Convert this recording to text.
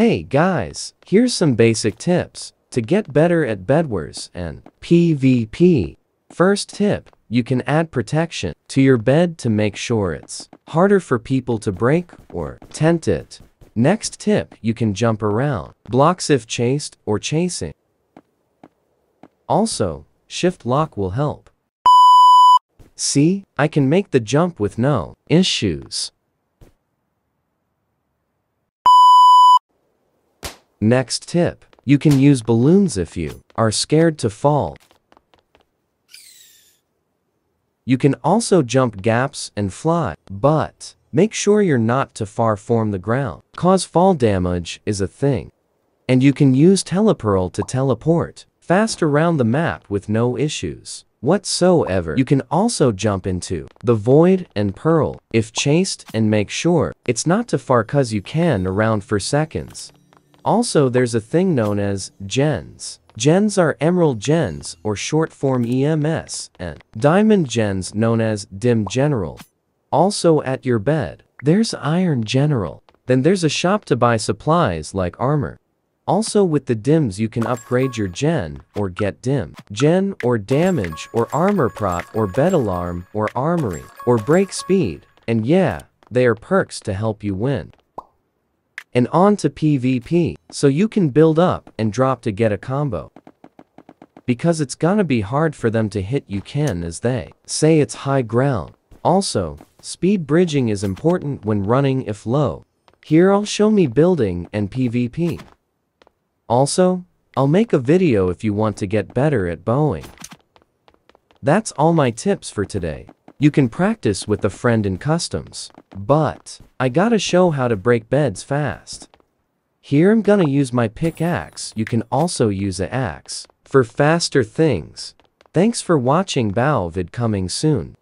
Hey guys, here's some basic tips to get better at bedwars and PvP. First tip, you can add protection to your bed to make sure it's harder for people to break or tent it. Next tip, you can jump around blocks if chased or chasing. Also, shift lock will help. See, I can make the jump with no issues. Next tip. You can use balloons if you are scared to fall. You can also jump gaps and fly, but make sure you're not too far from the ground, cause fall damage is a thing. And you can use Telepearl to teleport fast around the map with no issues whatsoever. You can also jump into the void and pearl if chased and make sure it's not too far cause you can around for seconds. Also there's a thing known as gens. Gens are emerald gens, or short form EMS, and diamond gens known as dim general. Also at your bed, there's iron general. Then there's a shop to buy supplies like armor. Also with the dims you can upgrade your gen, or get dim, gen or damage or armor prop or bed alarm or armory or break speed, and yeah, they are perks to help you win and on to PvP, so you can build up and drop to get a combo. Because it's gonna be hard for them to hit you can as they say it's high ground. Also, speed bridging is important when running if low. Here I'll show me building and PvP. Also, I'll make a video if you want to get better at bowing. That's all my tips for today. You can practice with a friend in customs, but I gotta show how to break beds fast. Here I'm gonna use my pickaxe, you can also use a axe, for faster things. Thanks for watching Bao vid coming soon.